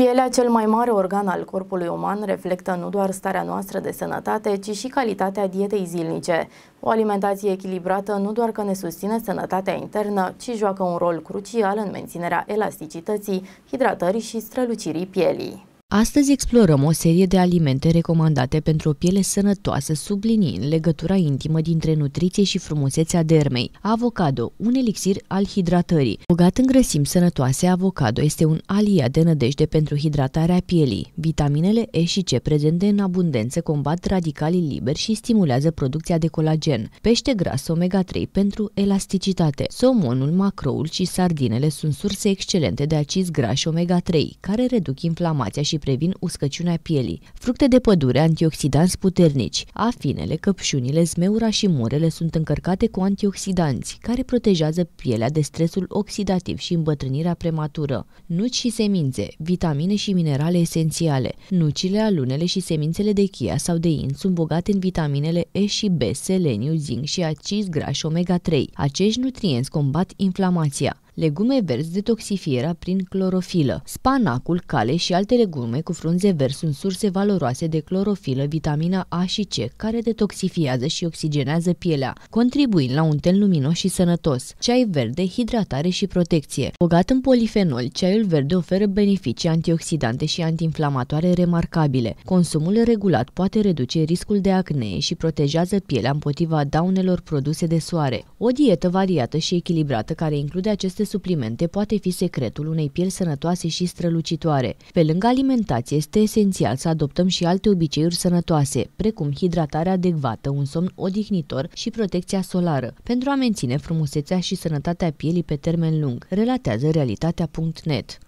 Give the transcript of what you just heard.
Pielea, cel mai mare organ al corpului uman, reflectă nu doar starea noastră de sănătate, ci și calitatea dietei zilnice. O alimentație echilibrată nu doar că ne susține sănătatea internă, ci joacă un rol crucial în menținerea elasticității, hidratării și strălucirii pielii. Astăzi explorăm o serie de alimente recomandate pentru o piele sănătoasă, subliniind legătura intimă dintre nutriție și frumusețea dermei. Avocado, un elixir al hidratării. Bogat în grăsimi sănătoase, avocado este un aliat de nădejde pentru hidratarea pielii. Vitaminele E și C prezente în abundență combat radicalii liberi și stimulează producția de colagen. Pește gras omega-3 pentru elasticitate. Somonul, macroul și sardinele sunt surse excelente de acizi grași omega-3, care reduc inflamația și previn uscăciunea pielii. Fructe de pădure, antioxidanți puternici. Afinele, căpșunile, zmeura și murele sunt încărcate cu antioxidanți, care protejează pielea de stresul oxidativ și îmbătrânirea prematură. Nuci și semințe, vitamine și minerale esențiale. Nucile, alunele și semințele de chia sau de in sunt bogate în vitaminele E și B, seleniu, zinc și acizi grași omega-3. Acești nutrienți combat inflamația legume verzi detoxifierea prin clorofilă. Spanacul, cale și alte legume cu frunze verzi sunt surse valoroase de clorofilă, vitamina A și C, care detoxifiază și oxigenează pielea, contribuind la un ten luminos și sănătos. Ceai verde, hidratare și protecție. Bogat în polifenol, ceaiul verde oferă beneficii antioxidante și antiinflamatoare remarcabile. Consumul regulat poate reduce riscul de acne și protejează pielea împotriva daunelor produse de soare. O dietă variată și echilibrată care include aceste suplimente poate fi secretul unei pieli sănătoase și strălucitoare. Pe lângă alimentație, este esențial să adoptăm și alte obiceiuri sănătoase, precum hidratarea adecvată, un somn odihnitor și protecția solară, pentru a menține frumusețea și sănătatea pielii pe termen lung, relatează realitatea.net.